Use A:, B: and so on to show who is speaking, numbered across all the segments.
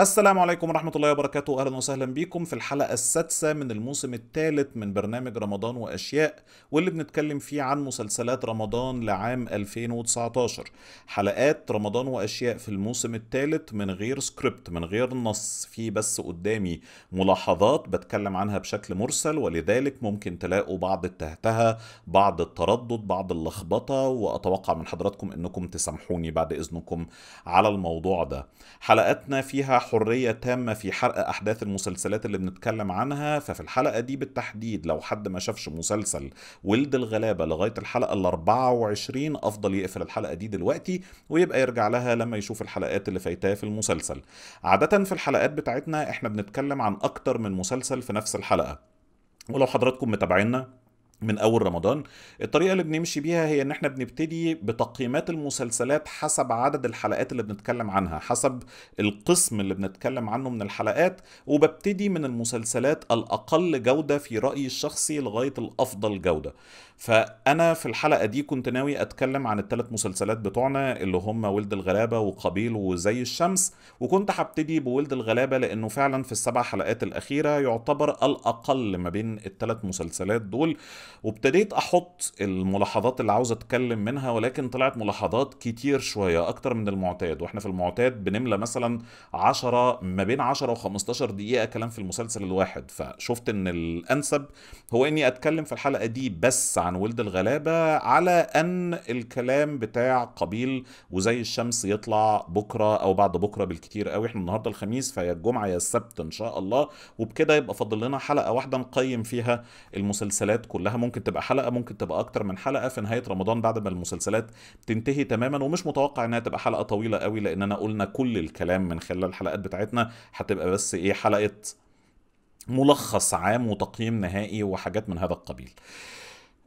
A: السلام عليكم ورحمة الله وبركاته أهلا وسهلا بيكم في الحلقة السادسة من الموسم الثالث من برنامج رمضان وأشياء واللي بنتكلم فيه عن مسلسلات رمضان لعام 2019 حلقات رمضان وأشياء في الموسم الثالث من غير سكريبت من غير نص في بس قدامي ملاحظات بتكلم عنها بشكل مرسل ولذلك ممكن تلاقوا بعض التهتهة بعض التردد بعض اللخبطة وأتوقع من حضراتكم أنكم تسامحوني بعد إذنكم على الموضوع ده حلقاتنا فيها حريه تامه في حرق احداث المسلسلات اللي بنتكلم عنها ففي الحلقه دي بالتحديد لو حد ما شافش مسلسل ولد الغلابه لغايه الحلقه ال 24 افضل يقفل الحلقه دي دلوقتي ويبقى يرجع لها لما يشوف الحلقات اللي فايتاه في المسلسل عاده في الحلقات بتاعتنا احنا بنتكلم عن اكتر من مسلسل في نفس الحلقه ولو حضراتكم متابعينا من اول رمضان الطريقه اللي بنمشي بيها هي ان احنا بنبتدي بتقييمات المسلسلات حسب عدد الحلقات اللي بنتكلم عنها حسب القسم اللي بنتكلم عنه من الحلقات وببتدي من المسلسلات الاقل جوده في رايي الشخصي لغايه الافضل جوده فانا في الحلقه دي كنت ناوي اتكلم عن الثلاث مسلسلات بتوعنا اللي هم ولد الغلابه وقبيل وزي الشمس وكنت هبتدي بولد الغلابه لانه فعلا في السبع حلقات الاخيره يعتبر الاقل ما بين الثلاث مسلسلات دول وابتديت احط الملاحظات اللي عاوز اتكلم منها ولكن طلعت ملاحظات كتير شويه اكتر من المعتاد واحنا في المعتاد بنملى مثلا 10 ما بين 10 و15 دقيقه كلام في المسلسل الواحد فشفت ان الانسب هو اني اتكلم في الحلقه دي بس عن ولد الغلابه على ان الكلام بتاع قبيل وزي الشمس يطلع بكره او بعد بكره بالكتير قوي احنا النهارده الخميس فيا الجمعه يا السبت ان شاء الله وبكده يبقى فاضل لنا حلقه واحده نقيم فيها المسلسلات كلها ممكن تبقى حلقه ممكن تبقى اكتر من حلقه في نهايه رمضان بعد ما المسلسلات تنتهي تماما ومش متوقع انها تبقى حلقه طويله قوي لاننا قلنا كل الكلام من خلال الحلقات بتاعتنا هتبقى بس ايه حلقه ملخص عام وتقييم نهائي وحاجات من هذا القبيل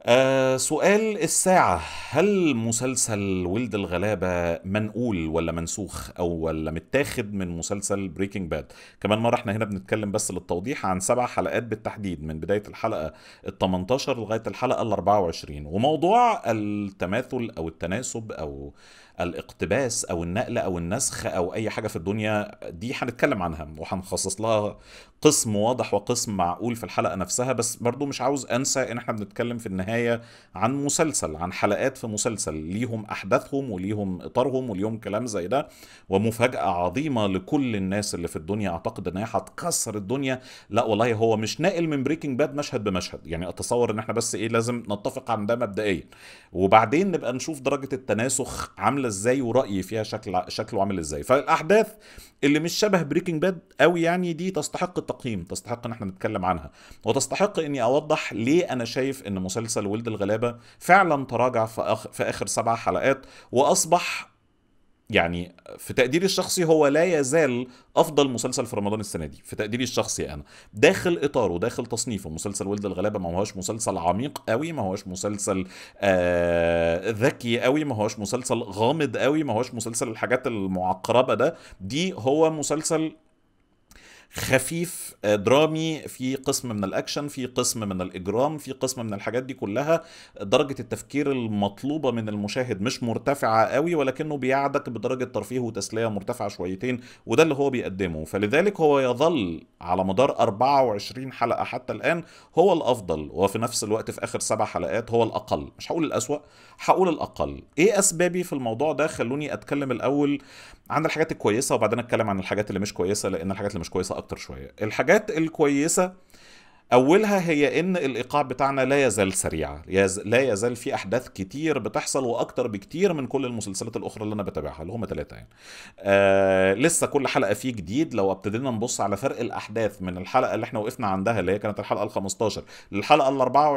A: آه سؤال الساعة هل مسلسل ولد الغلابة منقول ولا منسوخ أو ولا متاخد من مسلسل بريكنج باد كمان مرة احنا هنا بنتكلم بس للتوضيح عن سبع حلقات بالتحديد من بداية الحلقة ال 18 لغاية الحلقة ال 24 وموضوع التماثل أو التناسب أو آه الاقتباس او النقل او النسخ او اي حاجه في الدنيا دي هنتكلم عنها وهنخصص لها قسم واضح وقسم معقول في الحلقه نفسها بس برضو مش عاوز انسى ان احنا بنتكلم في النهايه عن مسلسل عن حلقات في مسلسل ليهم احداثهم وليهم اطارهم وليهم كلام زي ده ومفاجاه عظيمه لكل الناس اللي في الدنيا اعتقد انها هتكسر الدنيا لا والله هو مش ناقل من بريكنج باد مشهد بمشهد يعني اتصور ان احنا بس ايه لازم نتفق عن ده مبدئيا وبعدين نبقى نشوف درجه التناسخ عامله عامله ازاي ورايي فيها شكل شكله عامل ازاي فالاحداث اللي مش شبه بريكنج باد قوي يعني دي تستحق التقييم تستحق ان احنا نتكلم عنها وتستحق اني اوضح ليه انا شايف ان مسلسل ولد الغلابه فعلا تراجع في, في اخر سبع حلقات واصبح يعني في تقديري الشخصي هو لا يزال افضل مسلسل في رمضان السنه دي في تقديري الشخصي انا داخل اطاره داخل تصنيفه مسلسل ولد الغلابه ما هوش مسلسل عميق قوي ما هوش مسلسل آه ذكي قوي ما هوش مسلسل غامض قوي ما هوش مسلسل الحاجات المعقربه ده دي هو مسلسل خفيف آه، درامي في قسم من الاكشن في قسم من الاجرام في قسم من الحاجات دي كلها درجه التفكير المطلوبه من المشاهد مش مرتفعه قوي ولكنه بيعدك بدرجه ترفيه وتسليه مرتفعه شويتين وده اللي هو بيقدمه فلذلك هو يظل على مدار 24 حلقه حتى الان هو الافضل وفي نفس الوقت في اخر سبع حلقات هو الاقل مش هقول الاسوا هقول الاقل ايه اسبابي في الموضوع ده خلوني اتكلم الاول عن الحاجات الكويسه وبعدين اتكلم عن الحاجات اللي مش كويسه لان الحاجات اللي مش كويسه اكتر شويه الحاجات الكويسه اولها هي ان الايقاع بتاعنا لا يزال سريع لا يزال في احداث كتير بتحصل واكتر بكتير من كل المسلسلات الاخرى اللي انا بتابعها اللي هم ثلاثه يعني آه لسه كل حلقه فيه جديد لو ابتدينا نبص على فرق الاحداث من الحلقه اللي احنا وقفنا عندها اللي هي كانت الحلقه ال15 للحلقه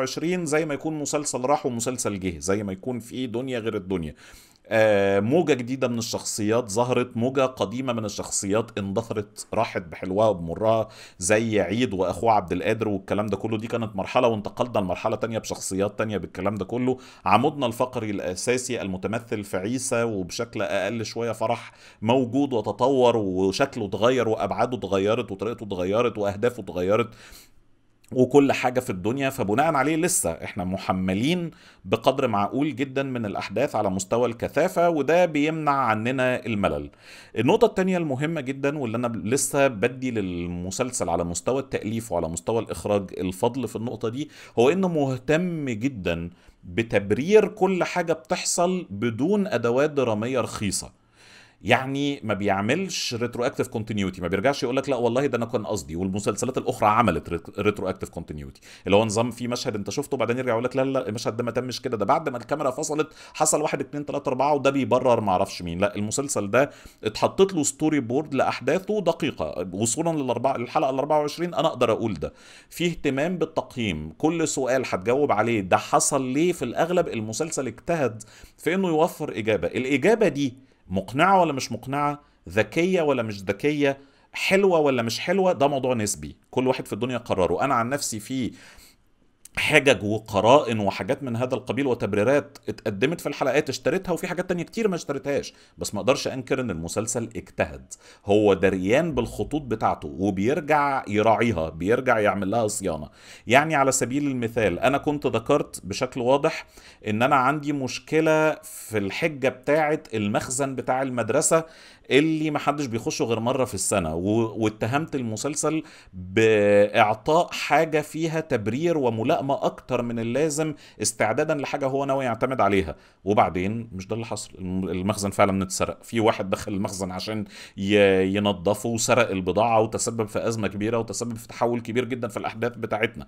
A: ال24 زي ما يكون مسلسل راح ومسلسل جه زي ما يكون في دنيا غير الدنيا آه، موجة جديدة من الشخصيات ظهرت موجة قديمة من الشخصيات اندثرت راحت بحلوها وبمرها زي عيد وأخوه عبد القادر والكلام ده كله دي كانت مرحلة وانتقلنا لمرحلة تانية بشخصيات تانية بالكلام ده كله عمودنا الفقري الأساسي المتمثل في عيسى وبشكل أقل شوية فرح موجود وتطور وشكله اتغير وأبعاده اتغيرت وطريقته اتغيرت وأهدافه اتغيرت وكل حاجة في الدنيا فبناء عليه لسه احنا محملين بقدر معقول جدا من الأحداث على مستوى الكثافة وده بيمنع عننا الملل النقطة التانية المهمة جدا واللي أنا لسه بدي للمسلسل على مستوى التأليف وعلى مستوى الإخراج الفضل في النقطة دي هو إنه مهتم جدا بتبرير كل حاجة بتحصل بدون أدوات درامية رخيصة يعني ما بيعملش ريترو اكتف كونتينيوتي ما بيرجعش يقول لك لا والله ده انا كان قصدي والمسلسلات الاخرى عملت ريترو اكتف كونتينيوتي اللي هو نظام في مشهد انت شفته بعدين يرجع يقول لك لا لا المشهد ده ما تمش كده ده بعد ما الكاميرا فصلت حصل 1 2 3 4 وده بيبرر ما اعرفش مين لا المسلسل ده اتحطت له ستوري بورد لاحداثه دقيقه وصولا للاربع للحلقه ال 24 انا اقدر اقول ده في اهتمام بالتقييم كل سؤال هتجاوب عليه ده حصل ليه في الاغلب المسلسل اجتهد في انه يوفر اجابه الاجابه دي مقنعه ولا مش مقنعه ذكيه ولا مش ذكيه حلوه ولا مش حلوه ده موضوع نسبي كل واحد في الدنيا قرره انا عن نفسي فيه حجج وقرائن وحاجات من هذا القبيل وتبريرات اتقدمت في الحلقات اشتريتها وفي حاجات تانية كتير ما اشتريتهاش بس ما اقدرش انكر ان المسلسل اجتهد هو دريان بالخطوط بتاعته وبيرجع يراعيها بيرجع يعمل لها صيانة يعني على سبيل المثال انا كنت ذكرت بشكل واضح ان انا عندي مشكلة في الحجة بتاعة المخزن بتاع المدرسة اللي محدش بيخشه غير مره في السنه واتهمت المسلسل باعطاء حاجه فيها تبرير وملائمه اكتر من اللازم استعدادا لحاجه هو ناوي يعتمد عليها وبعدين مش ده اللي حصل المخزن فعلا اتسرق في واحد دخل المخزن عشان ينظفه وسرق البضاعه وتسبب في ازمه كبيره وتسبب في تحول كبير جدا في الاحداث بتاعتنا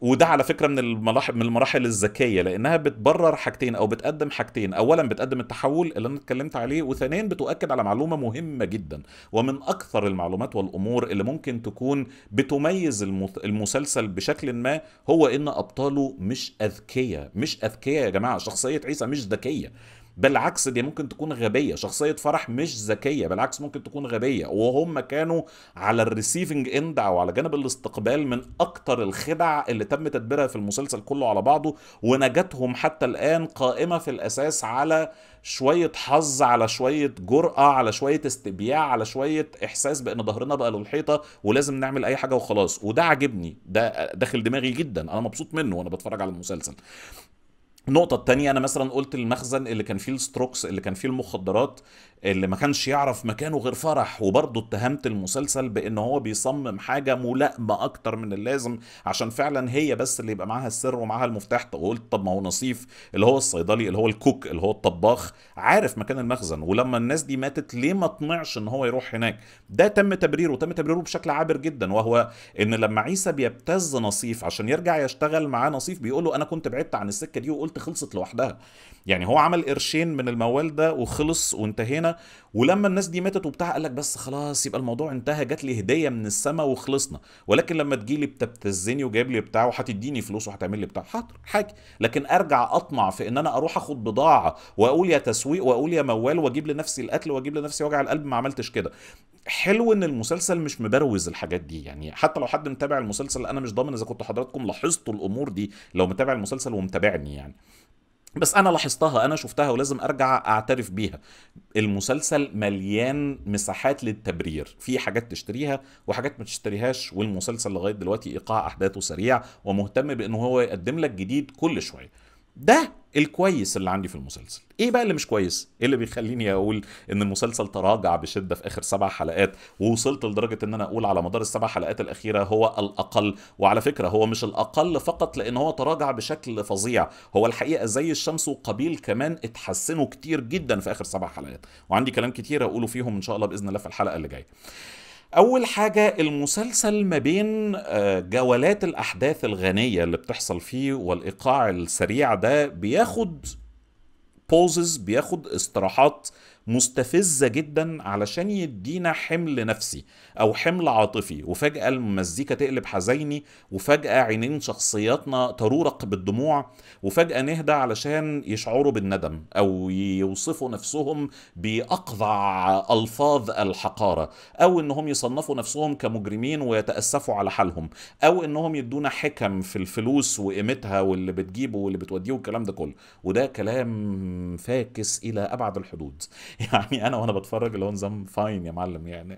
A: وده على فكره من المراحل من المراحل الذكيه لانها بتبرر حاجتين او بتقدم حاجتين اولا بتقدم التحول اللي انا اتكلمت عليه وثانيا بتؤكد على معلومه مهمه جدا ومن اكثر المعلومات والامور اللي ممكن تكون بتميز المسلسل بشكل ما هو ان ابطاله مش اذكياء مش اذكياء يا جماعه شخصيه عيسى مش ذكيه بالعكس دي ممكن تكون غبيه شخصيه فرح مش ذكيه بالعكس ممكن تكون غبيه وهم كانوا على الريسيفنج اند او على جانب الاستقبال من اكتر الخدع اللي تم تدبيرها في المسلسل كله على بعضه ونجاتهم حتى الان قائمه في الاساس على شويه حظ على شويه جرأه على شويه استبياع على شويه احساس بان ظهرنا بقى للحيطه ولازم نعمل اي حاجه وخلاص وده عاجبني ده داخل دماغي جدا انا مبسوط منه وانا بتفرج على المسلسل النقطة التانية أنا مثلا قلت المخزن اللي كان فيه الستروكس اللي كان فيه المخدرات اللي ما كانش يعرف مكانه غير فرح وبرضه اتهمت المسلسل بأن هو بيصمم حاجة ملائمة أكتر من اللازم عشان فعلا هي بس اللي يبقى معاها السر ومعاها المفتاح وقلت طب ما هو نصيف اللي هو الصيدلي اللي هو الكوك اللي هو الطباخ عارف مكان المخزن ولما الناس دي ماتت ليه ما طمعش إن هو يروح هناك ده تم تبريره تم تبريره بشكل عابر جدا وهو إن لما عيسى بيبتز نصيف عشان يرجع يشتغل معاه نصيف بيقول له أنا كنت بعدت عن السكة دي وقلت خلصت لوحدها يعني هو عمل قرشين من الموال ده وخلص وانتهينا ولما الناس دي ماتت وبتاع قال لك بس خلاص يبقى الموضوع انتهى جات لي هديه من السماء وخلصنا ولكن لما تجي لي بتبتزني وجايب لي بتاع وهتديني فلوس وهتعمل لي بتاع حاضر حاجه لكن ارجع اطمع في ان انا اروح اخد بضاعه واقول يا تسويق واقول يا موال واجيب لنفسي القتل واجيب لنفسي وجع القلب ما عملتش كده حلو ان المسلسل مش مبروز الحاجات دي يعني حتى لو حد متابع المسلسل انا مش ضامن اذا كنتوا حضراتكم لاحظتوا الامور دي لو متابع المسلسل ومتابعني يعني بس انا لاحظتها انا شفتها ولازم ارجع اعترف بيها المسلسل مليان مساحات للتبرير في حاجات تشتريها وحاجات ما تشتريهاش والمسلسل لغايه دلوقتي ايقاع احداثه سريع ومهتم بانه هو يقدم لك جديد كل شويه ده الكويس اللي عندي في المسلسل ايه بقى اللي مش كويس ايه اللي بيخليني اقول ان المسلسل تراجع بشده في اخر سبع حلقات ووصلت لدرجه ان انا اقول على مدار السبع حلقات الاخيره هو الاقل وعلى فكره هو مش الاقل فقط لان هو تراجع بشكل فظيع هو الحقيقه زي الشمس وقابيل كمان اتحسنوا كتير جدا في اخر سبع حلقات وعندي كلام كتير اقوله فيهم ان شاء الله باذن الله في الحلقه اللي جايه اول حاجه المسلسل ما بين آه، جولات الاحداث الغنيه اللي بتحصل فيه والايقاع السريع ده بياخد بوزز بياخد استراحات مستفزه جدا علشان يدينا حمل نفسي او حمل عاطفي وفجاه المزيكا تقلب حزيني وفجاه عينين شخصياتنا ترورق بالدموع وفجاه نهدى علشان يشعروا بالندم او يوصفوا نفسهم باقذع الفاظ الحقاره او انهم يصنفوا نفسهم كمجرمين ويتاسفوا على حالهم او انهم يدونا حكم في الفلوس وقيمتها واللي بتجيبه واللي بتوديه والكلام ده كله وده كلام فاكس الى ابعد الحدود يعني انا وانا بتفرج اللي هو نظام فاين يا معلم يعني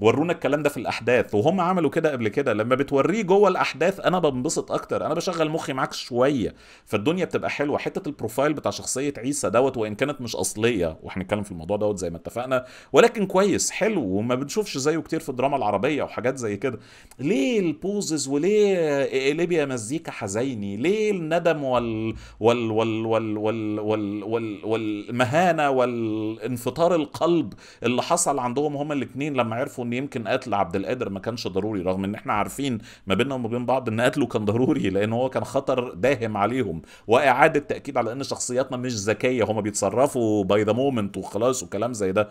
A: ورونا الكلام ده في الاحداث وهم عملوا كده قبل كده لما بتوريه جوه الاحداث انا بنبسط اكتر انا بشغل مخي معاك شويه فالدنيا بتبقى حلوه حته البروفايل بتاع شخصيه عيسى دوت وان كانت مش اصليه وهنتكلم في الموضوع دوت زي ما اتفقنا ولكن كويس حلو وما بنشوفش زيه كتير في الدراما العربيه وحاجات زي كده ليه البوزز وليه ليبيا مزيكا حزيني ليه الندم وال وال وال وال وال وال, وال... والمهانه والانفطار القلب اللي حصل عندهم هما الاثنين لما عرفوا ان يمكن قتل عبد القادر ما كانش ضروري رغم ان احنا عارفين ما بيننا وما بين بعض ان قتله كان ضروري لان هو كان خطر داهم عليهم واعاده تاكيد على ان شخصياتنا مش ذكيه هما بيتصرفوا باي ذا مومنت وخلاص وكلام زي ده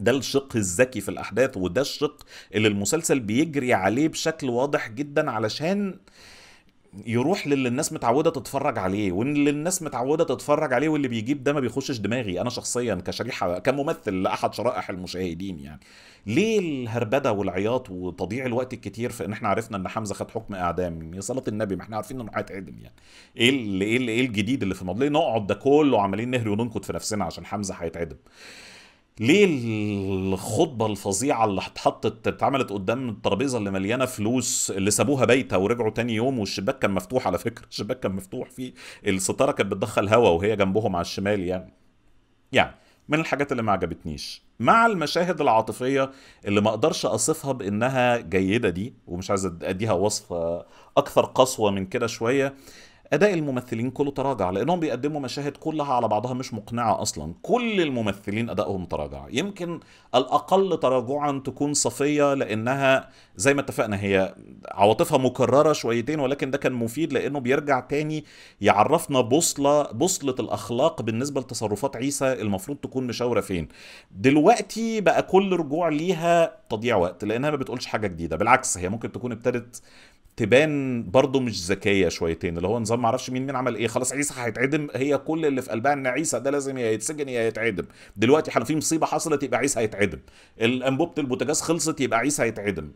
A: ده الشق الذكي في الاحداث وده الشق اللي المسلسل بيجري عليه بشكل واضح جدا علشان يروح للي الناس متعوده تتفرج عليه واللي الناس متعوده تتفرج عليه واللي بيجيب ده ما بيخشش دماغي انا شخصيا كشريحه كممثل لاحد شرائح المشاهدين يعني ليه الهربده والعياط وتضييع الوقت الكتير في ان احنا عرفنا ان حمزه خد حكم اعدام يا صلاه النبي ما احنا عارفين انه هيتعدم يعني ايه ايه اللي ايه الجديد اللي في الموضوع ليه نقعد ده كله عمالين نهري وننكد في نفسنا عشان حمزه هيتعدم ليه الخطبة الفظيعة اللي اتحطت اتعملت قدام الترابيزة اللي مليانة فلوس اللي سابوها بايتة ورجعوا تاني يوم والشباك كان مفتوح على فكرة الشباك كان مفتوح فيه الستارة كانت بتدخل هوا وهي جنبهم على الشمال يعني يعني من الحاجات اللي ما عجبتنيش مع المشاهد العاطفية اللي ما اقدرش اصفها بانها جيدة دي ومش عايز اديها وصف اكثر قسوة من كده شوية اداء الممثلين كله تراجع لانهم بيقدموا مشاهد كلها على بعضها مش مقنعه اصلا كل الممثلين ادائهم تراجع يمكن الاقل تراجعا تكون صفيه لانها زي ما اتفقنا هي عواطفها مكرره شويتين ولكن ده كان مفيد لانه بيرجع تاني يعرفنا بوصله بوصله الاخلاق بالنسبه لتصرفات عيسى المفروض تكون مشاوره فين دلوقتي بقى كل رجوع ليها تضييع وقت لانها ما بتقولش حاجه جديده بالعكس هي ممكن تكون ابتدت تبان برضه مش ذكيه شويتين اللي هو نظام النظام معرفش مين مين عمل ايه خلاص عيسى هيتعدم هي كل اللي في قلبها ان عيسى ده لازم يا يتسجن يا يتعدم دلوقتي في مصيبه حصلت يبقى عيسى هيتعدم الانبوبه البوتاجاز خلصت يبقى عيسى هيتعدم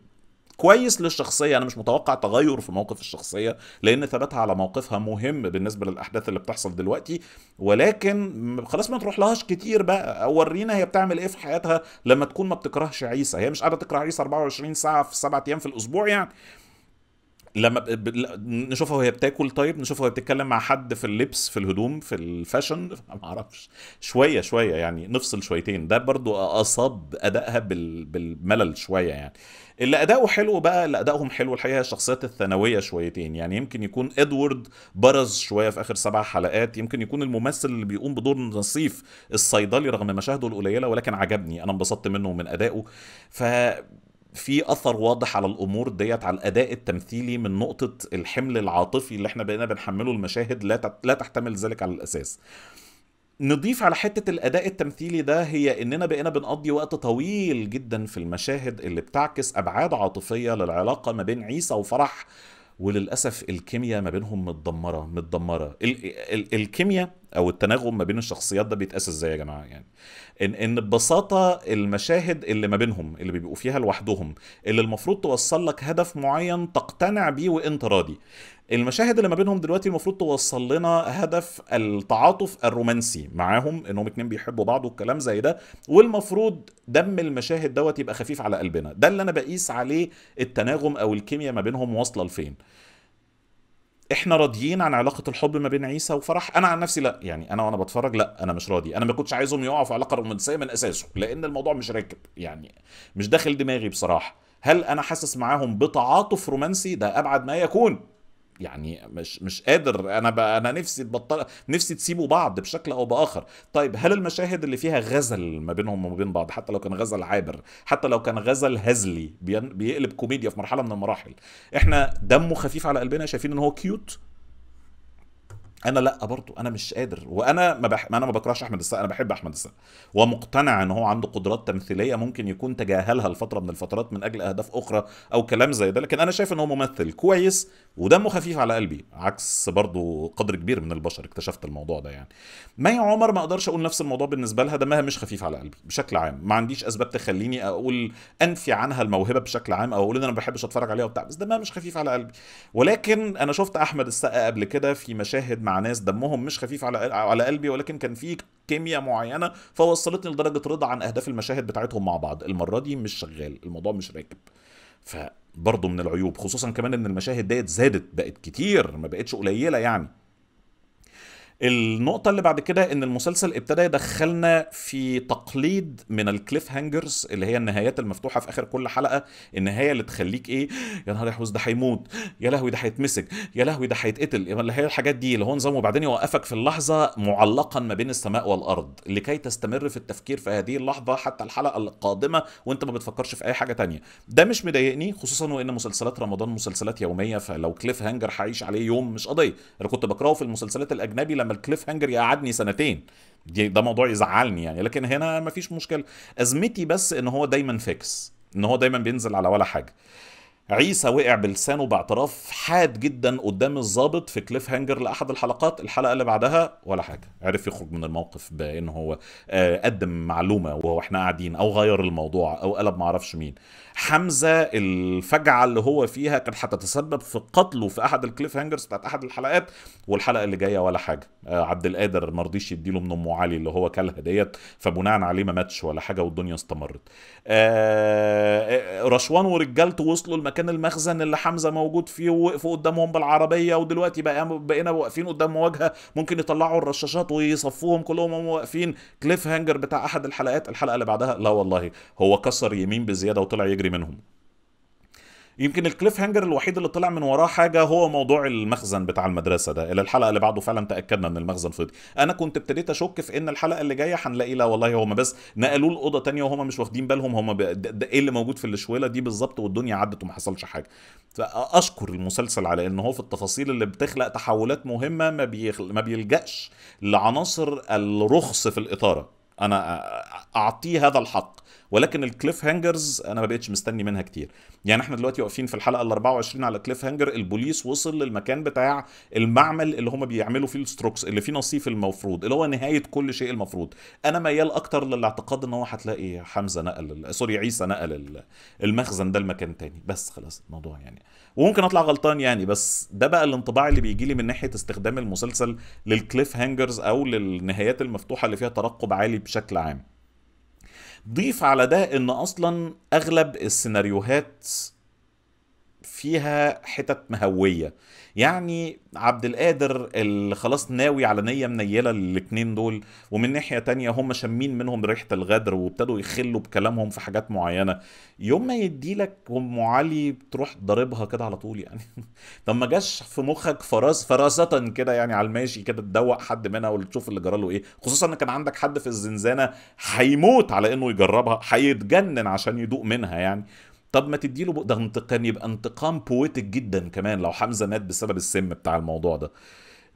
A: كويس للشخصيه انا مش متوقع تغير في موقف الشخصيه لان ثباتها على موقفها مهم بالنسبه للاحداث اللي بتحصل دلوقتي ولكن خلاص ما تروح لهاش كتير بقى ورينا هي بتعمل ايه في حياتها لما تكون ما بتكرهش عيسى هي مش قاعده تكره عيسى 24 ساعه في 7 ايام في الاسبوع يعني لما ب... نشوفها وهي بتاكل طيب نشوفها وهي بتتكلم مع حد في اللبس في الهدوم في الفاشن ما اعرفش شويه شويه يعني نفصل شويتين ده برضو اصاب ادائها بال... بالملل شويه يعني اللي اداؤه حلو بقى اللي ادائهم حلو الحقيقه الشخصيات الثانويه شويتين يعني يمكن يكون ادوارد برز شويه في اخر سبع حلقات يمكن يكون الممثل اللي بيقوم بدور نصيف الصيدلي رغم مشاهده القليله ولكن عجبني انا انبسطت منه ومن ادائه ف في اثر واضح على الامور ديت على الاداء التمثيلي من نقطه الحمل العاطفي اللي احنا بقينا بنحمله المشاهد لا لا تحتمل ذلك على الاساس نضيف على حتة الأداء التمثيلي ده هي إننا بقينا بنقضي وقت طويل جدا في المشاهد اللي بتعكس أبعاد عاطفية للعلاقة ما بين عيسى وفرح وللأسف الكيمياء ما بينهم متدمرة متدمرة ال- ال- الكيمياء او التناغم ما بين الشخصيات ده بيتقاس ازاي يا جماعه يعني ان ان ببساطه المشاهد اللي ما بينهم اللي بيبقوا فيها لوحدهم اللي المفروض توصل لك هدف معين تقتنع بيه وانت راضي المشاهد اللي ما بينهم دلوقتي المفروض توصل لنا هدف التعاطف الرومانسي معاهم انهم اتنين بيحبوا بعض والكلام زي ده والمفروض دم المشاهد دوت يبقى خفيف على قلبنا ده اللي انا بقيس عليه التناغم او الكيمياء ما بينهم واصله لفين احنا راضيين عن علاقه الحب ما بين عيسى وفرح انا عن نفسي لا يعني انا وانا بتفرج لا انا مش راضي انا ما كنتش عايزهم يقعوا في علاقه رومانسيه من اساسه لان الموضوع مش راكب يعني مش داخل دماغي بصراحه هل انا حاسس معاهم بتعاطف رومانسي ده ابعد ما يكون يعني مش مش قادر انا بقى انا نفسي تبطل نفسي تسيبوا بعض بشكل او باخر طيب هل المشاهد اللي فيها غزل ما بينهم وما بين بعض حتى لو كان غزل عابر حتى لو كان غزل هزلي بيقلب كوميديا في مرحله من المراحل احنا دمه خفيف على قلبنا شايفين ان هو كيوت انا لا برضه انا مش قادر وانا ما, بح... انا ما بكرهش احمد السقا انا بحب احمد السقا ومقتنع ان هو عنده قدرات تمثيليه ممكن يكون تجاهلها لفتره من الفترات من اجل اهداف اخرى او كلام زي ده لكن انا شايف ان هو ممثل كويس ودمه خفيف على قلبي عكس برضه قدر كبير من البشر اكتشفت الموضوع ده يعني مي عمر ما اقدرش اقول نفس الموضوع بالنسبه لها دمها مش خفيف على قلبي بشكل عام ما عنديش اسباب تخليني اقول انفي عنها الموهبه بشكل عام او اقول ان انا ما بحبش اتفرج عليها وبتاع بس دمها مش خفيف على قلبي ولكن انا شفت احمد السقا قبل كده في مشاهد مع مع ناس دمهم مش خفيف على على قلبي ولكن كان في كيمياء معينه فوصلتني لدرجه رضا عن اهداف المشاهد بتاعتهم مع بعض المره دي مش شغال الموضوع مش راكب فبرضه من العيوب خصوصا كمان ان المشاهد ديت زادت بقت كتير ما بقتش قليله يعني النقطة اللي بعد كده ان المسلسل ابتدى يدخلنا في تقليد من الكليف هانجرز اللي هي النهايات المفتوحة في اخر كل حلقة النهاية اللي تخليك ايه يا نهار يحوز ده هيموت يا لهوي ده هيتمسك يا لهوي ده هيتقتل اللي هي الحاجات دي اللي هو نظام وبعدين يوقفك في اللحظة معلقا ما بين السماء والارض لكي تستمر في التفكير في هذه اللحظة حتى الحلقة القادمة وانت ما بتفكرش في اي حاجة تانية ده مش مضايقني خصوصا وان مسلسلات رمضان مسلسلات يومية فلو كليف هانجر هعيش عليه يوم مش قضية انا كنت بكرهه في المسلسلات الاجنبي لما الكليف هانجر يقعدني سنتين دي ده موضوع يزعلني يعني لكن هنا مفيش مشكله ازمتي بس ان هو دايما فيكس ان هو دايما بينزل على ولا حاجه عيسى وقع بلسانه باعتراف حاد جدا قدام الظابط في كليف هانجر لاحد الحلقات الحلقه اللي بعدها ولا حاجه عرف يخرج من الموقف بان هو آه، قدم معلومه وهو احنا قاعدين او غير الموضوع او قلب معرفش مين حمزه الفجعه اللي هو فيها كانت هتتسبب في قتله في احد الكليف هانجرز بتاعت احد الحلقات والحلقه اللي جايه ولا حاجه آه عبد القادر ما رضيش يديله من ام علي اللي هو كلها ديت فبناء عليه ما ماتش ولا حاجه والدنيا استمرت آه،, آه رشوان ورجالته وصلوا لمكان المخزن اللي حمزه موجود فيه ووقفوا قدامهم بالعربيه ودلوقتي بقى بقينا واقفين قدام مواجهه ممكن يطلعوا الرشاشات ويصفوهم كلهم وهم واقفين كليف هانجر بتاع احد الحلقات الحلقه اللي بعدها لا والله هو كسر يمين بزياده وطلع يجري منهم يمكن الكليف هانجر الوحيد اللي طلع من وراه حاجه هو موضوع المخزن بتاع المدرسه ده الى الحلقه اللي بعده فعلا تاكدنا ان المخزن فضي انا كنت ابتديت اشك في ان الحلقه اللي جايه هنلاقي لا والله هما بس نقلوه لاوضه تانية وهما مش واخدين بالهم هما ده ايه اللي موجود في الشويله دي بالظبط والدنيا عدت وما حصلش حاجه فاشكر المسلسل على ان هو في التفاصيل اللي بتخلق تحولات مهمه ما بيخل... ما بيلجاش لعناصر الرخص في الاثاره انا اعطيه هذا الحق ولكن الكليف هانجرز انا ما بقتش مستني منها كتير يعني احنا دلوقتي واقفين في الحلقه ال 24 على كليف هانجر البوليس وصل للمكان بتاع المعمل اللي هم بيعملوا فيه الستروكس اللي فيه نصيف المفروض اللي هو نهايه كل شيء المفروض انا ميال اكتر للاعتقاد ان هو هتلاقي حمزه نقل سوري عيسى نقل المخزن ده لمكان تاني بس خلاص الموضوع يعني وممكن اطلع غلطان يعني بس ده بقى الانطباع اللي بيجي لي من ناحيه استخدام المسلسل للكليف هانجرز او للنهايات المفتوحه اللي فيها ترقب عالي بشكل عام ضيف على ده ان اصلا اغلب السيناريوهات فيها حتت مهويه يعني عبد القادر اللي خلاص ناوي على نيه منيله للاتنين دول ومن ناحيه تانية هم شامين منهم ريحه الغدر وابتدوا يخلوا بكلامهم في حاجات معينه يوم ما يديلك ام علي تروح ضاربها كده على طول يعني طب ما جاش في مخك فراس فراسه كده يعني على الماشي كده تدوق حد منها وتشوف اللي جرى له ايه خصوصا ان كان عندك حد في الزنزانه هيموت على انه يجربها هيتجنن عشان يدوق منها يعني طب ما تديله ده كان يبقى انتقام بويتك جدا كمان لو حمزه مات بسبب السم بتاع الموضوع ده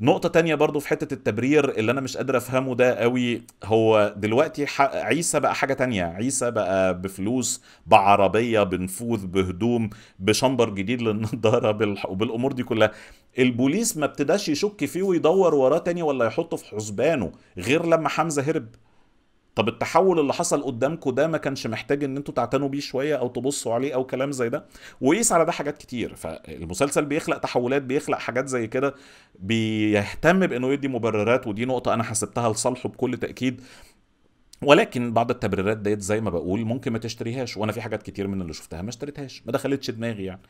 A: نقطة تانية برضو في حتة التبرير اللي أنا مش قادر أفهمه ده قوي هو دلوقتي عيسى بقى حاجة تانية عيسى بقى بفلوس بعربية بنفوذ بهدوم بشنبر جديد للنضارة وبالأمور دي كلها البوليس ما ابتداش يشك فيه ويدور وراه تاني ولا يحطه في حسبانه غير لما حمزة هرب طب التحول اللي حصل قدامكم ده ما كانش محتاج ان انتوا تعتنوا بيه شويه او تبصوا عليه او كلام زي ده وقيس على ده حاجات كتير فالمسلسل بيخلق تحولات بيخلق حاجات زي كده بيهتم بانه يدي مبررات ودي نقطه انا حسبتها لصالحه بكل تاكيد ولكن بعض التبريرات ديت زي ما بقول ممكن ما تشتريهاش وانا في حاجات كتير من اللي شفتها ما اشتريتهاش ما دخلتش دماغي يعني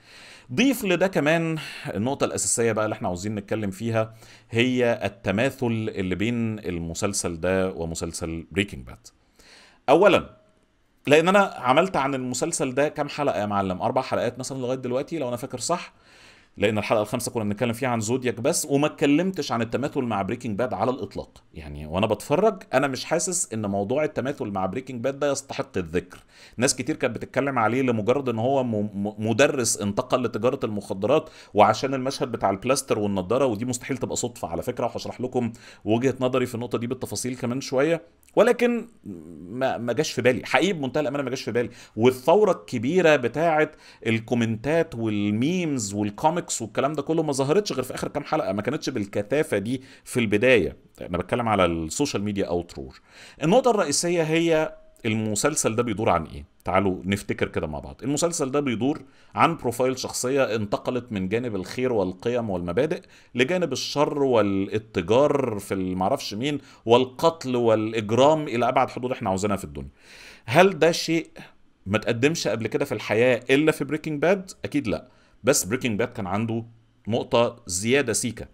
A: ضيف لده كمان النقطه الاساسيه بقى اللي احنا عاوزين نتكلم فيها هي التماثل اللي بين المسلسل ده ومسلسل بريكنج باد اولا لان انا عملت عن المسلسل ده كام حلقه يا معلم اربع حلقات مثلا لغايه دلوقتي لو انا فاكر صح لان الحلقه الخامسه كنا بنتكلم فيها عن زودياك بس وما اتكلمتش عن التماثل مع بريكنج باد على الاطلاق يعني وانا بتفرج انا مش حاسس ان موضوع التماثل مع بريكنج باد ده يستحق الذكر ناس كتير كانت بتتكلم عليه لمجرد ان هو مدرس انتقل لتجاره المخدرات وعشان المشهد بتاع البلاستر والنضاره ودي مستحيل تبقى صدفه على فكره وهشرح لكم وجهه نظري في النقطه دي بالتفاصيل كمان شويه ولكن ما ما جاش في بالي حقيقي بمنتهى الامانه ما جاش في بالي والثوره الكبيره بتاعه الكومنتات والميمز والكوميك الفاركس والكلام ده كله ما ظهرتش غير في اخر كام حلقه ما كانتش بالكثافه دي في البدايه انا بتكلم على السوشيال ميديا اوترور النقطه الرئيسيه هي المسلسل ده بيدور عن ايه تعالوا نفتكر كده مع بعض المسلسل ده بيدور عن بروفايل شخصيه انتقلت من جانب الخير والقيم والمبادئ لجانب الشر والاتجار في المعرفش مين والقتل والاجرام الى ابعد حدود احنا عاوزينها في الدنيا هل ده شيء ما تقدمش قبل كده في الحياه الا في بريكنج باد اكيد لا بس بريكنج باد كان عنده نقطة زيادة سيكة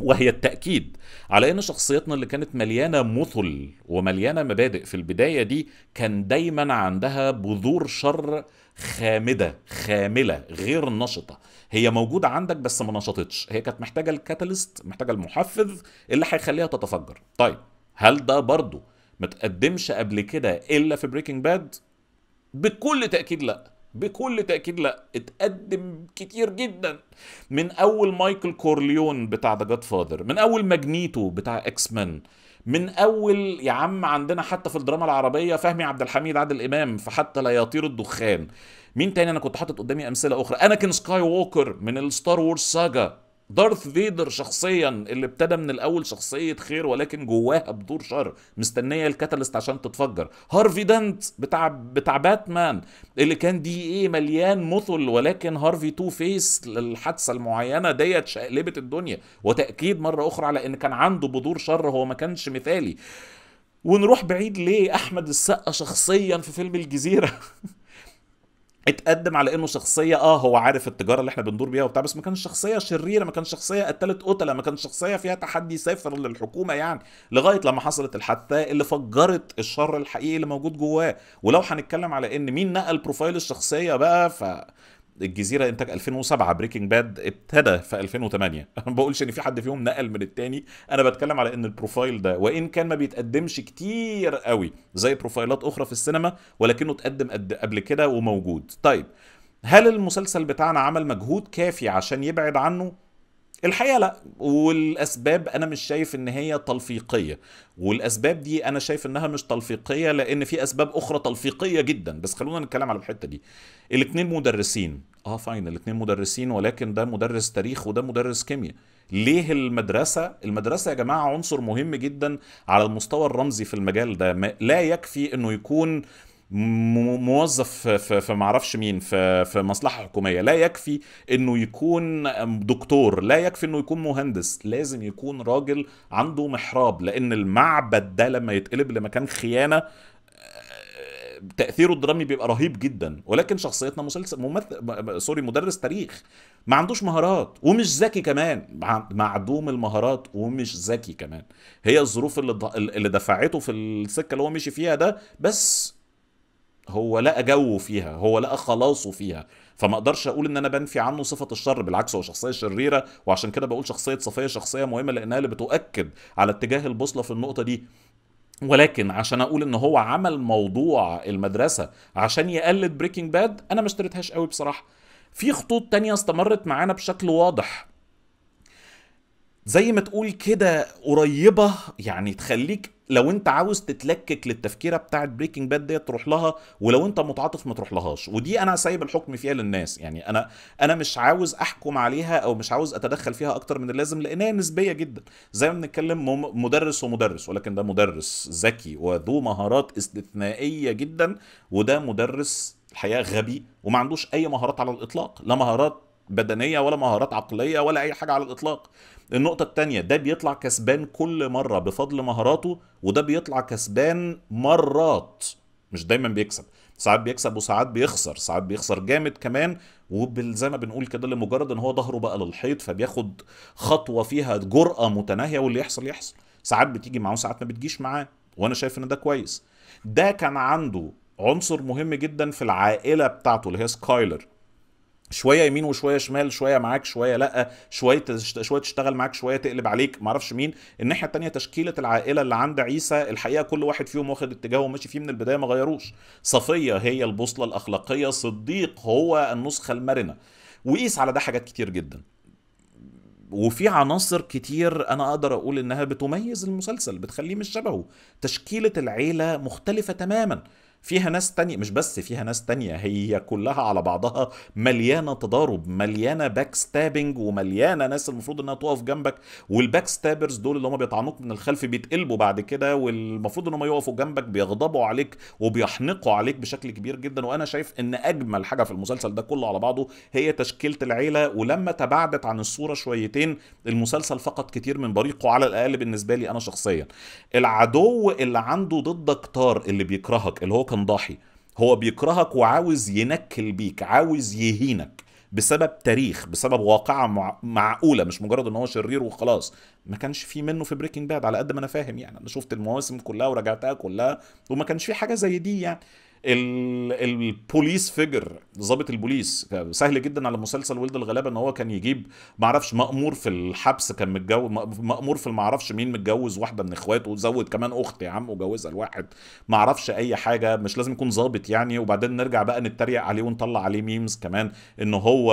A: وهي التأكيد على أن شخصيتنا اللي كانت مليانة مثل ومليانة مبادئ في البداية دي كان دايما عندها بذور شر خامدة خاملة غير نشطة هي موجودة عندك بس ما نشطتش هي كانت محتاجة الكاتاليست محتاجة المحفز اللي هيخليها تتفجر طيب هل ده برضه متقدمش قبل كده إلا في بريكنج باد بكل تأكيد لأ بكل تاكيد لا اتقدم كتير جدا من اول مايكل كورليون بتاع ذا جاد فاذر من اول ماجنيتو بتاع اكس مان من اول يا عم عندنا حتى في الدراما العربيه فهمي عبد الحميد عادل امام فحتى لا يطير الدخان مين تاني انا كنت حاطط قدامي امثله اخرى اناكن سكاي ووكر من الستار وورز ساجا دارث فيدر شخصيا اللي ابتدى من الاول شخصيه خير ولكن جواها بدور شر مستنيه الكاتاليست عشان تتفجر هارفي دنت بتاع بتاع باتمان اللي كان دي ايه مليان مثل ولكن هارفي تو فيس للحادثه المعينه ديت شقلبت الدنيا وتاكيد مره اخرى على ان كان عنده بدور شر هو ما كانش مثالي ونروح بعيد ليه احمد السقا شخصيا في فيلم الجزيره اتقدم على انه شخصيه اه هو عارف التجاره اللي احنا بندور بيها وبتاع بس ما كانش شخصيه شريره ما كانش شخصيه قتلت قتله ما كانش شخصيه فيها تحدي سافر للحكومه يعني لغايه لما حصلت الحادثه اللي فجرت الشر الحقيقي اللي موجود جواه ولو هنتكلم على ان مين نقل بروفايل الشخصيه بقى ف الجزيره انتاج 2007 بريكنج باد ابتدى في 2008 ما بقولش ان في حد فيهم نقل من التاني انا بتكلم على ان البروفايل ده وان كان ما بيتقدمش كتير قوي زي بروفايلات اخرى في السينما ولكنه اتقدم قبل كده وموجود طيب هل المسلسل بتاعنا عمل مجهود كافي عشان يبعد عنه الحقيقه لا والاسباب انا مش شايف ان هي تلفيقيه والاسباب دي انا شايف انها مش تلفيقيه لان في اسباب اخرى تلفيقيه جدا بس خلونا نتكلم على الحته دي الاثنين مدرسين اه فاين الاثنين مدرسين ولكن ده مدرس تاريخ وده مدرس كيمياء ليه المدرسة؟ المدرسة يا جماعة عنصر مهم جدا على المستوى الرمزي في المجال ده لا يكفي انه يكون موظف في ما اعرفش مين في في مصلحه حكوميه لا يكفي انه يكون دكتور لا يكفي انه يكون مهندس لازم يكون راجل عنده محراب لان المعبد ده لما يتقلب لمكان خيانه آه، تاثيره الدرامي بيبقى رهيب جدا ولكن شخصيتنا مسلسل ممثل سوري مدرس تاريخ ما عندوش مهارات ومش ذكي كمان معدوم المهارات ومش ذكي كمان هي الظروف اللي اللي دفعته في السكه اللي هو مشي فيها ده بس هو لقى جوه فيها هو لقى خلاصه فيها فما اقدرش اقول ان انا بنفي عنه صفه الشر بالعكس هو شخصيه شريره وعشان كده بقول شخصيه صفيه شخصيه مهمه لانها اللي بتؤكد على اتجاه البوصله في النقطه دي ولكن عشان اقول ان هو عمل موضوع المدرسه عشان يقلد بريكنج باد انا ما اشتريتهاش قوي بصراحه في خطوط تانية استمرت معانا بشكل واضح زي ما تقول كده قريبة يعني تخليك لو انت عاوز تتلكك للتفكيره بتاعت بريكنج باد ديت تروح لها ولو انت متعاطف ما تروح لهاش ودي انا سايب الحكم فيها للناس يعني انا انا مش عاوز احكم عليها او مش عاوز اتدخل فيها اكتر من اللازم لان هي نسبيه جدا زي ما بنتكلم مدرس ومدرس ولكن ده مدرس ذكي وذو مهارات استثنائيه جدا وده مدرس الحقيقه غبي وما عندوش اي مهارات على الاطلاق لا مهارات بدنيه ولا مهارات عقليه ولا اي حاجه على الاطلاق النقطة التانية ده بيطلع كسبان كل مرة بفضل مهاراته وده بيطلع كسبان مرات مش دايما بيكسب ساعات بيكسب وساعات بيخسر ساعات بيخسر جامد كمان وزي ما بنقول كده لمجرد ان هو ظهره بقى للحيط فبياخد خطوه فيها جرأه متناهيه واللي يحصل يحصل ساعات بتيجي معاه ساعات ما بتجيش معاه وانا شايف ان ده كويس ده كان عنده عنصر مهم جدا في العائله بتاعته اللي هي سكايلر شويه يمين وشويه شمال شويه معاك شويه لا شويه شويه تشتغل معاك شويه تقلب عليك ما اعرفش مين الناحيه الثانيه تشكيله العائله اللي عند عيسى الحقيقه كل واحد فيهم واخد اتجاهه وماشي فيه من البدايه ما غيروش صفيه هي البوصله الاخلاقيه صديق هو النسخه المرنه وقيس على ده حاجات كتير جدا وفي عناصر كتير انا اقدر اقول انها بتميز المسلسل بتخليه مش شبهه تشكيله العيله مختلفه تماما فيها ناس تانية مش بس فيها ناس تانية هي كلها على بعضها مليانة تضارب مليانة باك ستابنج ومليانة ناس المفروض انها تقف جنبك والباك ستابرز دول اللي هم بيطعنوك من الخلف بيتقلبوا بعد كده والمفروض ان هم يقفوا جنبك بيغضبوا عليك وبيحنقوا عليك بشكل كبير جدا وانا شايف ان اجمل حاجة في المسلسل ده كله على بعضه هي تشكيلة العيلة ولما تبعدت عن الصورة شويتين المسلسل فقد كتير من بريقه على الاقل بالنسبة لي انا شخصيا العدو اللي عنده ضدك طار اللي بيكرهك اللي هو تنضحي هو بيكرهك وعاوز ينكل بيك عاوز يهينك بسبب تاريخ بسبب واقعة مع... معقولة مش مجرد ان هو شرير وخلاص ما كانش في منه في بريكنج باد على قد ما انا فاهم يعني انا شفت المواسم كلها وراجعتها كلها وما كانش في حاجة زي دي يعني البوليس فيجر ضابط البوليس سهل جدا على مسلسل ولد الغلابه ان هو كان يجيب معرفش مامور في الحبس كان متجوز مامور في المعرفش مين متجوز واحده من اخواته وزود كمان اخت يا عم وجوزها لواحد معرفش اي حاجه مش لازم يكون ظابط يعني وبعدين نرجع بقى نتريق عليه ونطلع عليه ميمز كمان ان هو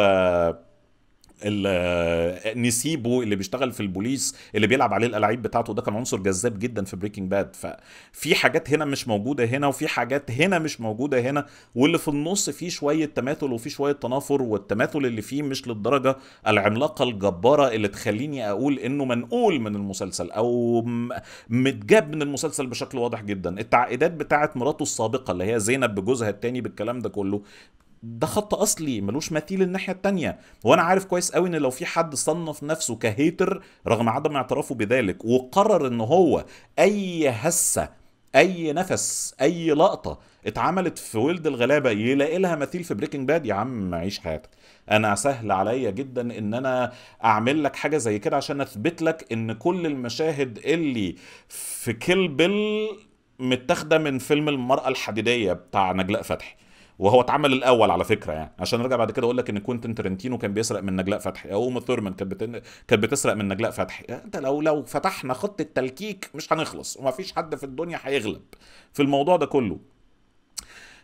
A: نسيبه اللي بيشتغل في البوليس اللي بيلعب عليه الالاعيب بتاعته ده كان عنصر جذاب جدا في بريكنج باد ففي حاجات هنا مش موجوده هنا وفي حاجات هنا مش موجوده هنا واللي في النص فيه شويه تماثل وفيه شويه تنافر والتماثل اللي فيه مش للدرجه العملاقه الجباره اللي تخليني اقول انه منقول من المسلسل او متجاب من المسلسل بشكل واضح جدا التعقيدات بتاعه مراته السابقه اللي هي زينب بجوزها الثاني بالكلام ده كله ده خط اصلي ملوش مثيل الناحيه التانية وانا عارف كويس قوي ان لو في حد صنف نفسه كهيتر رغم عدم اعترافه بذلك وقرر ان هو اي هسه اي نفس اي لقطه اتعملت في ولد الغلابه يلاقي لها مثيل في بريكنج باد يا عم عيش حياتك انا سهل عليا جدا ان انا اعمل لك حاجه زي كده عشان اثبت لك ان كل المشاهد اللي في بل متاخده من فيلم المراه الحديديه بتاع نجلاء فتحي وهو اتعمل الاول على فكره يعني عشان نرجع بعد كده اقول لك ان كوينتن ترنتينو كان بيسرق من نجلاء فتحي او ام ثورمان كانت بتن... كانت بتسرق من نجلاء فتحي انت لو لو فتحنا خط التلكيك مش هنخلص ومفيش حد في الدنيا هيغلب في الموضوع ده كله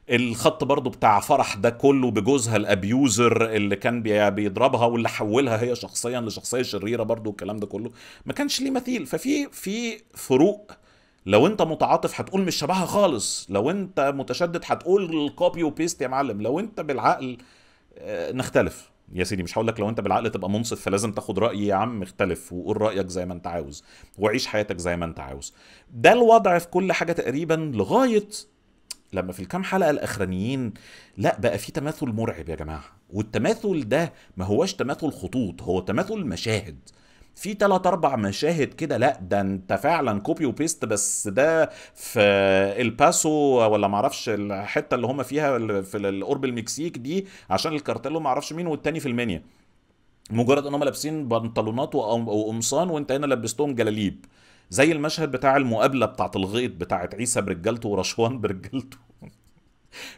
A: الخط برضو بتاع فرح ده كله بجوزها الابيوزر اللي كان بيضربها واللي حولها هي شخصيا لشخصيه شريره برضو والكلام ده كله ما كانش ليه مثيل ففي في فروق لو انت متعاطف هتقول مش شبهها خالص لو انت متشدد هتقول كوبي وبيست يا معلم لو انت بالعقل آه، نختلف يا سيدي مش هقول لك لو انت بالعقل تبقى منصف فلازم تاخد رايي يا عم اختلف وقول رايك زي ما انت عاوز وعيش حياتك زي ما انت عاوز ده الوضع في كل حاجه تقريبا لغايه لما في الكام حلقه الاخرانيين لا بقى في تماثل مرعب يا جماعه والتماثل ده ما هواش تماثل خطوط هو تماثل مشاهد في تلات اربع مشاهد كده لا ده انت فعلا كوبي وبيست بس ده في الباسو ولا معرفش الحته اللي هم فيها في القرب المكسيك دي عشان الكارتيل معرفش مين والتاني في المنيا مجرد ان هم لابسين بنطلونات وقمصان وانت هنا لبستهم جلاليب زي المشهد بتاع المقابله بتاعه الغيط بتاعه عيسى برجالته ورشوان برجالته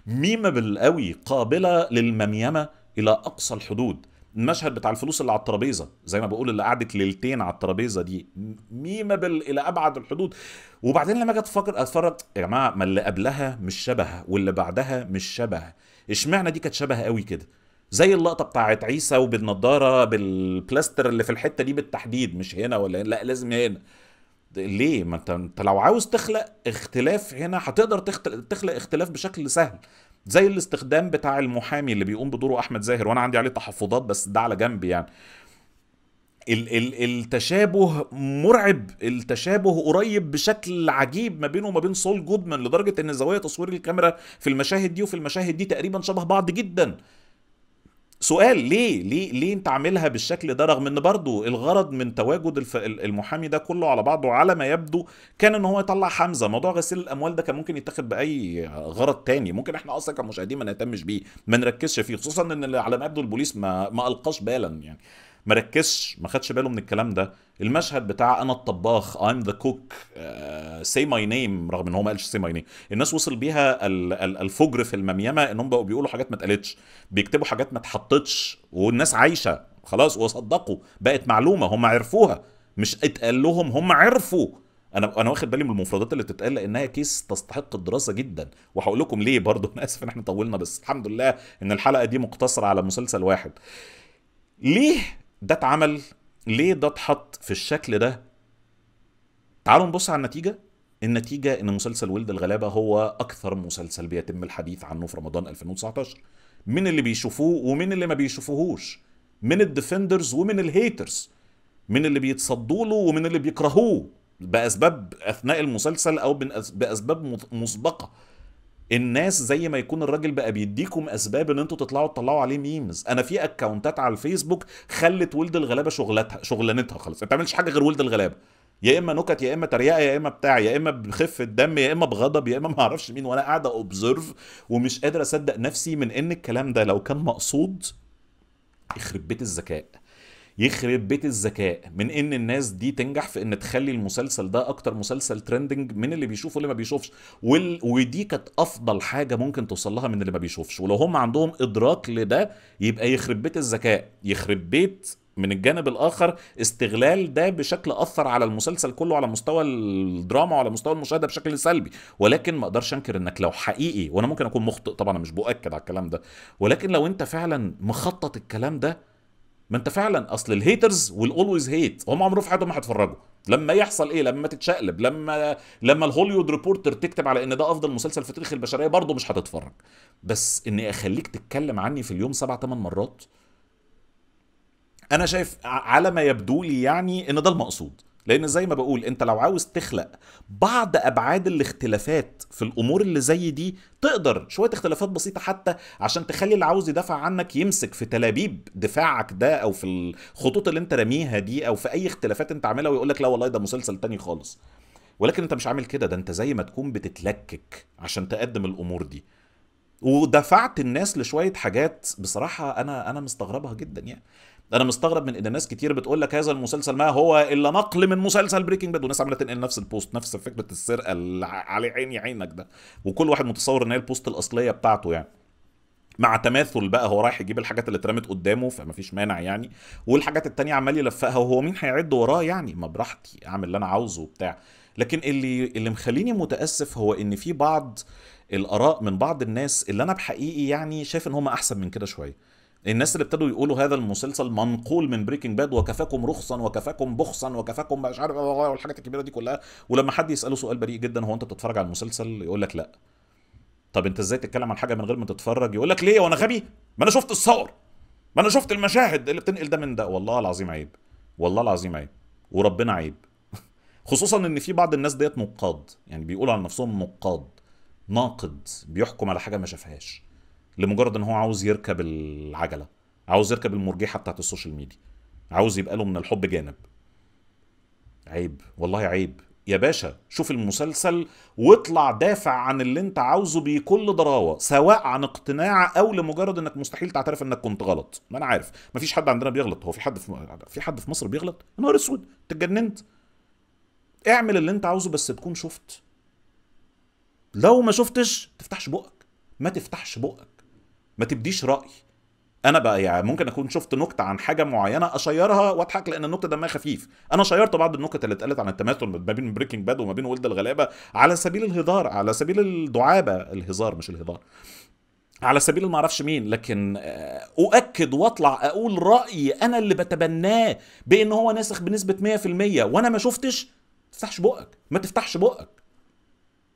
A: ميمه بالقوي قابله للمميمه الى اقصى الحدود المشهد بتاع الفلوس اللي على الترابيزه زي ما بقول اللي قعدت ليلتين على الترابيزه دي ميمبل الى ابعد الحدود وبعدين لما اجي اتفرج اتفرج يا جماعه ما اللي قبلها مش شبه واللي بعدها مش شبه اشمعنى دي كانت شبه قوي كده زي اللقطه بتاعت عيسى وبالنضاره بالبلاستر اللي في الحته دي بالتحديد مش هنا ولا هنا لا لازم هنا ليه ما انت انت لو عاوز تخلق اختلاف هنا هتقدر تخلق اختلاف بشكل سهل زي الاستخدام بتاع المحامي اللي بيقوم بدوره احمد زاهر وانا عندي عليه تحفظات بس ده على جنب يعني ال ال التشابه مرعب التشابه قريب بشكل عجيب ما بينه وما بين سول جودمان لدرجه ان زوايا تصوير الكاميرا في المشاهد دي وفي المشاهد دي تقريبا شبه بعض جدا سؤال ليه ليه ليه انت عاملها بالشكل ده رغم ان برضو الغرض من تواجد الف... المحامي ده كله على بعضه على ما يبدو كان ان هو يطلع حمزه موضوع غسيل الاموال ده كان ممكن يتاخد باي غرض تاني ممكن احنا اصلا كمشاهدين ما نهتمش بيه ما نركزش فيه خصوصا ان على ما يبدو البوليس ما ما القاش بالا يعني ما ركزش ما خدش باله من الكلام ده المشهد بتاع انا الطباخ ايم ذا كوك سي ماي نيم رغم ان هو ما قالش سي ماي نيم الناس وصل بيها الفجر في المميمه انهم بقوا بيقولوا حاجات ما اتقالتش بيكتبوا حاجات ما اتحطتش والناس عايشه خلاص وصدقوا بقت معلومه هم عرفوها مش اتقال لهم هم عرفوا انا انا واخد بالي من المفردات اللي بتتقال لانها كيس تستحق الدراسه جدا وهقول لكم ليه برضه انا اسف ان احنا طولنا بس الحمد لله ان الحلقه دي مقتصره على مسلسل واحد ليه ده اتعمل ليه ده اتحط في الشكل ده تعالوا نبص على النتيجة النتيجة ان مسلسل ولد الغلابة هو اكثر مسلسل بيتم الحديث عنه في رمضان 2019 من اللي بيشوفوه ومن اللي ما بيشوفوهوش من الديفندرز ومن الهيترز من اللي بيتصدوا له ومن اللي بيكرهوه باسباب اثناء المسلسل او باسباب مسبقه الناس زي ما يكون الراجل بقى بيديكم اسباب ان انتوا تطلعوا تطلعوا عليه ميمز انا في اكونتات على الفيسبوك خلت ولد الغلابه شغلتها شغلانتها خلاص ما تعملش حاجه غير ولد الغلابه يا اما نكت يا اما تريقه يا اما بتاع يا اما بخفه دم يا اما بغضب يا اما ما اعرفش مين وانا قاعده اوبزرف ومش قادر اصدق نفسي من ان الكلام ده لو كان مقصود يخرب بيت الذكاء يخرب بيت الذكاء من ان الناس دي تنجح في ان تخلي المسلسل ده اكتر مسلسل ترندنج من اللي بيشوفه اللي ما بيشوفش وال... ودي كانت افضل حاجه ممكن توصل لها من اللي ما بيشوفش ولو هم عندهم ادراك لده يبقى يخرب بيت الذكاء يخرب بيت من الجانب الاخر استغلال ده بشكل اثر على المسلسل كله على مستوى الدراما وعلى مستوى المشاهده بشكل سلبي ولكن ما اقدرش انكر انك لو حقيقي وانا ممكن اكون مخطئ طبعا انا مش بؤكد على الكلام ده ولكن لو انت فعلا مخطط الكلام ده ما انت فعلا اصل الهيترز والاولويز هيت هم عمرهم في حياتهم ما هيتفرجوا لما يحصل ايه لما تتشقلب لما لما الهوليود ريبورتر تكتب على ان ده افضل مسلسل في تاريخ البشريه برضه مش هتتفرج بس اني اخليك تتكلم عني في اليوم سبع ثمان مرات انا شايف على ما يبدو لي يعني ان ده المقصود لان زي ما بقول انت لو عاوز تخلق بعض ابعاد الاختلافات في الامور اللي زي دي تقدر شويه اختلافات بسيطه حتى عشان تخلي اللي عاوز يدافع عنك يمسك في تلابيب دفاعك ده او في الخطوط اللي انت راميها دي او في اي اختلافات انت عاملها ويقول لك لا والله ده مسلسل تاني خالص ولكن انت مش عامل كده ده انت زي ما تكون بتتلكك عشان تقدم الامور دي ودفعت الناس لشويه حاجات بصراحه انا انا مستغربها جدا يعني ده انا مستغرب من ان ناس كتير بتقول لك هذا المسلسل ما هو الا نقل من مسلسل بريكنج باد وناس عماله تنقل نفس البوست نفس فكره السرقه اللي على عيني عينك ده وكل واحد متصور ان هي البوست الاصليه بتاعته يعني مع تماثل بقى هو رايح يجيب الحاجات اللي اترمت قدامه فمفيش مانع يعني والحاجات التانية عمال يلفقها وهو مين هيعد وراه يعني ما براحتي اعمل اللي انا عاوزه وبتاع لكن اللي اللي مخليني متاسف هو ان في بعض الاراء من بعض الناس اللي انا بحقيقي يعني شايف ان هم احسن من كده شويه الناس اللي ابتدوا يقولوا هذا المسلسل منقول من بريكنج باد وكفاكم رخصا وكفاكم بخصا وكفاكم مش عارف والحاجات الكبيره دي كلها ولما حد يساله سؤال بريء جدا هو انت بتتفرج على المسلسل يقول لك لا طب انت ازاي تتكلم عن حاجه من غير ما تتفرج يقول لك ليه وانا غبي ما انا شفت الصور ما انا شفت المشاهد اللي بتنقل ده من ده والله العظيم عيب والله العظيم عيب وربنا عيب خصوصا ان في بعض الناس ديت نقاد يعني بيقولوا عن نفسهم نقاد ناقد بيحكم على حاجه ما شافهاش لمجرد ان هو عاوز يركب العجله عاوز يركب المرجحه بتاعت السوشيال ميديا عاوز يبقى له من الحب جانب عيب والله عيب يا باشا شوف المسلسل واطلع دافع عن اللي انت عاوزه بكل ضراوه سواء عن اقتناع او لمجرد انك مستحيل تعترف انك كنت غلط ما انا عارف ما فيش حد عندنا بيغلط هو في حد في, في حد في مصر بيغلط يا نهار اسود اتجننت اعمل اللي انت عاوزه بس تكون شفت لو ما شفتش تفتحش بقك ما تفتحش بقك ما تبديش راي انا بقى يعني ممكن اكون شفت نكته عن حاجه معينه اشيرها واضحك لان النكته دمها خفيف انا شيرت بعض النكت اللي اتقالت عن التماثل ما بين بريكنج باد وما بين ولد الغلابه على سبيل الهزار على سبيل الدعابه الهزار مش الهزار على سبيل ما اعرفش مين لكن آه، اؤكد واطلع اقول رايي انا اللي بتبناه بان هو ناسخ بنسبه 100% وانا ما شفتش تفتحش بقك ما تفتحش بقك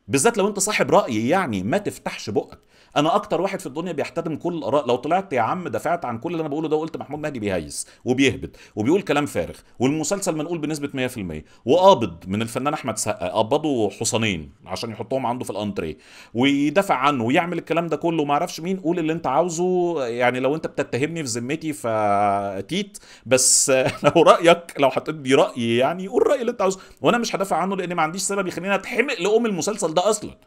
A: بالذات لو انت صاحب راي يعني ما تفتحش بقك انا اكتر واحد في الدنيا بيحترم كل الاراء لو طلعت يا عم دافعت عن كل اللي انا بقوله ده وقلت محمود مهدي بيهيس وبيهبد وبيقول كلام فارغ والمسلسل منقول بنسبه 100% وقابض من الفنان احمد سقا قبضه حصانين عشان يحطهم عنده في الانتريه ويدافع عنه ويعمل الكلام ده كله وما اعرفش مين قول اللي انت عاوزه يعني لو انت بتتهمني في ذمتي فتيت بس لو رايك لو حطيت دي رايي يعني قول الراي اللي انت عاوزه وانا مش هدافع عنه لان ما عنديش سبب يخليني اتحمق لام المسلسل ده اصلا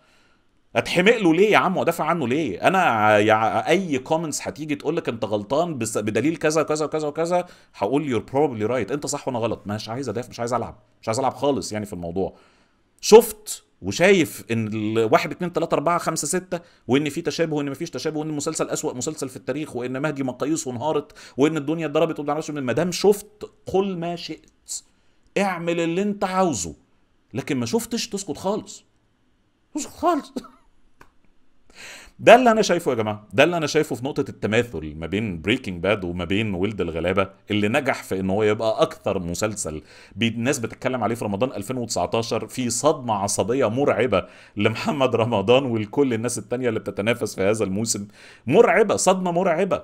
A: اتحمق له ليه يا عم وادافع عنه ليه انا يع... اي كومنتس هتيجي تقول لك انت غلطان بس... بدليل كذا وكذا وكذا وكذا هقول يور بروبلي رايت انت صح وانا غلط مش عايز ادافع مش عايز العب مش عايز العب خالص يعني في الموضوع شفت وشايف ان 1 2 3 اربعه خمسه سته وان في تشابه وان مفيش تشابه وان المسلسل اسوأ مسلسل في التاريخ وان مهدي مقاييسه انهارت وان الدنيا اتضربت وما اعرفش ما دام شفت قل ما شئت اعمل اللي انت عاوزه لكن ما شفتش تسكت خالص تسكت خالص ده اللي انا شايفه يا جماعه ده اللي انا شايفه في نقطه التماثل ما بين بريكنج باد وما بين ولد الغلابه اللي نجح في ان هو يبقى اكثر مسلسل الناس بتتكلم عليه في رمضان 2019 في صدمه عصبيه مرعبه لمحمد رمضان ولكل الناس التانية اللي بتتنافس في هذا الموسم مرعبه صدمه مرعبه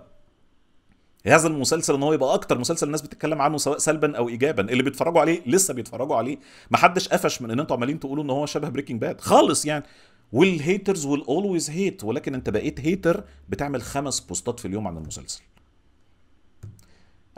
A: هذا المسلسل ان هو يبقى اكتر مسلسل الناس بتتكلم عنه سواء سلبا او ايجابا اللي بيتفرجوا عليه لسه بيتفرجوا عليه محدش قفش من ان انتوا عمالين تقولوا ان هو شبه بريكنج باد خالص يعني والهيترز والأولويز هيت ولكن انت بقيت هيتر بتعمل خمس بوستات في اليوم عن المسلسل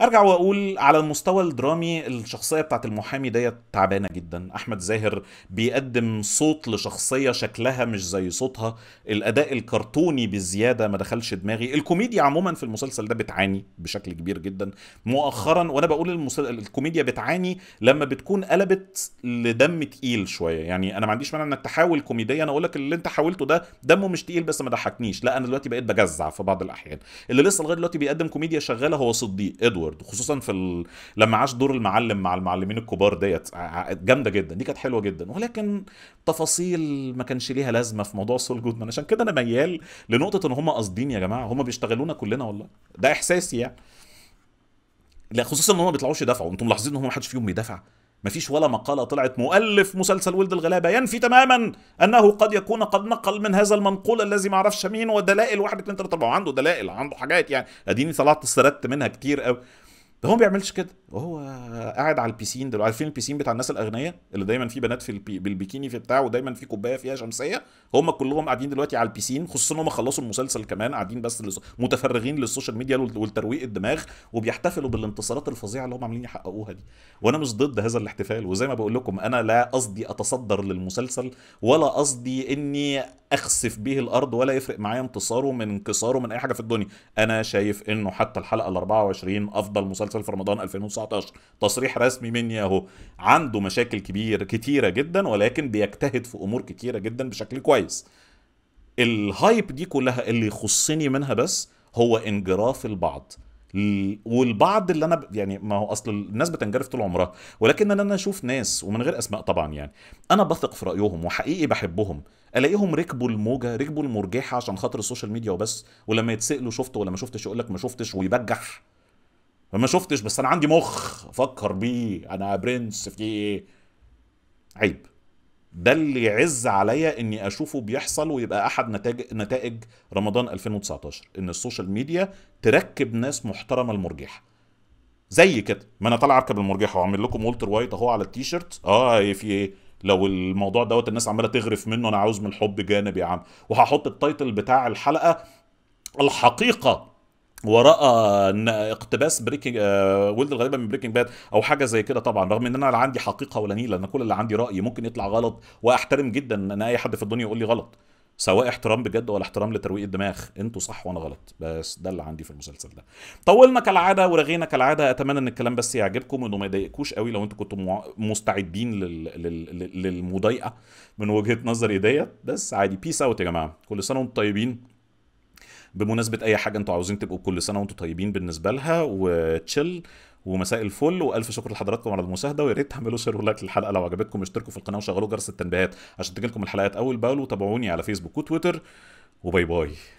A: ارجع واقول على المستوى الدرامي الشخصيه بتاعت المحامي ديت تعبانه جدا احمد زاهر بيقدم صوت لشخصيه شكلها مش زي صوتها الاداء الكرتوني بزياده ما دخلش دماغي الكوميديا عموما في المسلسل ده بتعاني بشكل كبير جدا مؤخرا وانا بقول المسل... الكوميديا بتعاني لما بتكون قلبت لدم تقيل شويه يعني انا ما عنديش مانع انك تحاول كوميديا انا اقول لك اللي انت حاولته ده دمه مش تقيل بس ما ضحكنيش لا انا دلوقتي بقيت بجزع في بعض الاحيان اللي لسه لغايه دلوقتي بيقدم كوميديا شغاله هو صديق ادوار هاورد خصوصا في ال... لما عاش دور المعلم مع المعلمين الكبار ديت جامده جدا دي كانت حلوه جدا ولكن تفاصيل ما كانش ليها لازمه في موضوع سول جودمان عشان كده انا ميال لنقطه ان هم قاصدين يا جماعه هم بيشتغلونا كلنا والله ده احساسي يعني لا خصوصا ان هم ما بيطلعوش يدافعوا انتم ملاحظين ان هم ما حدش فيهم بيدافع مفيش ولا مقالة طلعت مؤلف مسلسل ولد الغلابة ينفي تماما أنه قد يكون قد نقل من هذا المنقول الذي ما مين ودلائل واحد اتنين تلاتة أربعة عنده دلائل عنده حاجات يعني أديني طلعت استردت منها كتير أوي هو ما بيعملش كده وهو قاعد على البيسين دلوقتي عارفين البيسين بتاع الناس الاغنياء اللي دايما في بنات في البي... بالبيكيني في بتاع ودايما في كوبايه فيها شمسيه هم كلهم قاعدين دلوقتي على البيسين خصوصا ان هم خلصوا المسلسل كمان قاعدين بس لس... متفرغين للسوشيال ميديا والترويق الدماغ وبيحتفلوا بالانتصارات الفظيعه اللي هم عاملين يحققوها دي وانا مش ضد هذا الاحتفال وزي ما بقول لكم انا لا قصدي اتصدر للمسلسل ولا قصدي اني اخسف به الارض ولا يفرق معايا انتصاره من انكساره من اي حاجه في الدنيا انا شايف انه حتى الحلقه ال 24 افضل مسلسل حصل في رمضان 2019 تصريح رسمي مني اهو عنده مشاكل كبير كتيره جدا ولكن بيجتهد في امور كتيره جدا بشكل كويس الهايب دي كلها اللي يخصني منها بس هو انجراف البعض والبعض اللي انا يعني ما هو اصل الناس بتنجرف طول عمرها ولكن انا اشوف ناس ومن غير اسماء طبعا يعني انا بثق في رايهم وحقيقي بحبهم الاقيهم ركبوا الموجه ركبوا المرجحه عشان خاطر السوشيال ميديا وبس ولما يتسالوا شفت ولا ما شفتش يقول لك ما شفتش ويبجح ما شفتش بس انا عندي مخ افكر بيه انا برنس في ايه عيب ده اللي يعز عليا اني اشوفه بيحصل ويبقى احد نتائج نتائج رمضان 2019 ان السوشيال ميديا تركب ناس محترمه المرجحه زي كده ما انا طالع اركب المرجحه واعمل لكم والتر وايت اهو على التيشيرت اه إيه في ايه لو الموضوع دوت الناس عماله تغرف منه انا عاوز من الحب جانب يا عم وهحط التايتل بتاع الحلقه الحقيقه وراء اقتباس بريكنج آه ولد الغريبه من بريكنج باد او حاجه زي كده طبعا رغم ان انا لا عندي حقيقه ولا نيله انا كل اللي عندي راي ممكن يطلع غلط واحترم جدا ان اي حد في الدنيا يقول لي غلط سواء احترام بجد ولا احترام لترويق الدماغ انتوا صح وانا غلط بس ده اللي عندي في المسلسل ده طولنا كالعاده ورغينا كالعاده اتمنى ان الكلام بس يعجبكم وانه ما يضايقكوش قوي لو انتوا كنتوا مستعدين لل... لل... للمضايقه من وجهه نظري ديت بس عادي بيس اوت يا جماعه كل سنه وانتم طيبين بمناسبه اي حاجه انتوا عاوزين تبقوا كل سنه وانتوا طيبين بالنسبه لها وتشيل ومساء الفل والف شكر لحضراتكم على المشاهده ويا ريت تعملوا شير ولايك للحلقه لو عجبتكم اشتركوا في القناه وشغلوا جرس التنبيهات عشان تجيلكم الحلقات اول باول وتابعوني على فيسبوك وتويتر وباي باي